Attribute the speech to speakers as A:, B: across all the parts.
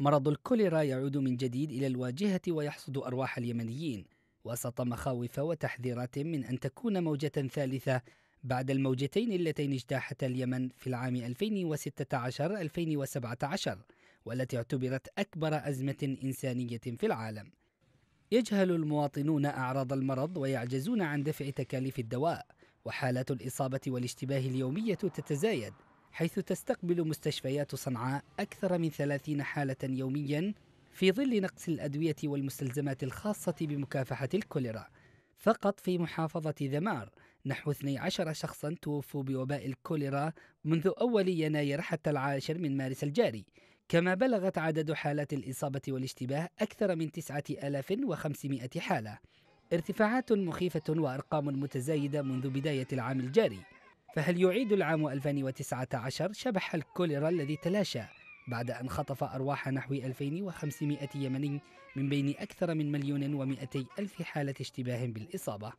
A: مرض الكوليرا يعود من جديد إلى الواجهة ويحصد أرواح اليمنيين وسط مخاوف وتحذيرات من أن تكون موجة ثالثة بعد الموجتين اللتين اجتاحتا اليمن في العام 2016-2017 والتي اعتبرت أكبر أزمة إنسانية في العالم. يجهل المواطنون أعراض المرض ويعجزون عن دفع تكاليف الدواء وحالات الإصابة والاشتباه اليومية تتزايد حيث تستقبل مستشفيات صنعاء أكثر من 30 حالة يوميا في ظل نقص الأدوية والمستلزمات الخاصة بمكافحة الكوليرا فقط في محافظة ذمار نحو 12 شخصا توفوا بوباء الكوليرا منذ أول يناير حتى العاشر من مارس الجاري كما بلغت عدد حالات الإصابة والاشتباه أكثر من 9500 حالة ارتفاعات مخيفة وأرقام متزايدة منذ بداية العام الجاري فهل يعيد العام 2019 شبح الكوليرا الذي تلاشى بعد أن خطف أرواح نحو 2500 يمني من بين أكثر من مليون ومئتي ألف حالة اشتباه بالإصابة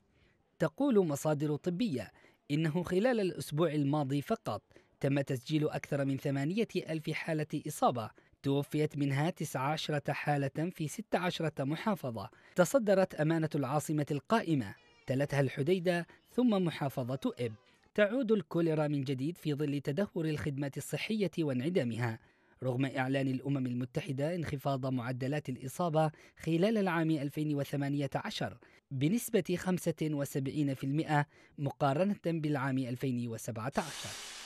A: تقول مصادر طبية إنه خلال الأسبوع الماضي فقط تم تسجيل أكثر من 8000 حالة إصابة توفيت منها 19 حالة في 16 محافظة تصدرت أمانة العاصمة القائمة تلتها الحديدة ثم محافظة إب تعود الكوليرا من جديد في ظل تدهور الخدمات الصحية وانعدامها رغم إعلان الأمم المتحدة انخفاض معدلات الإصابة خلال العام 2018 بنسبة 75% مقارنة بالعام 2017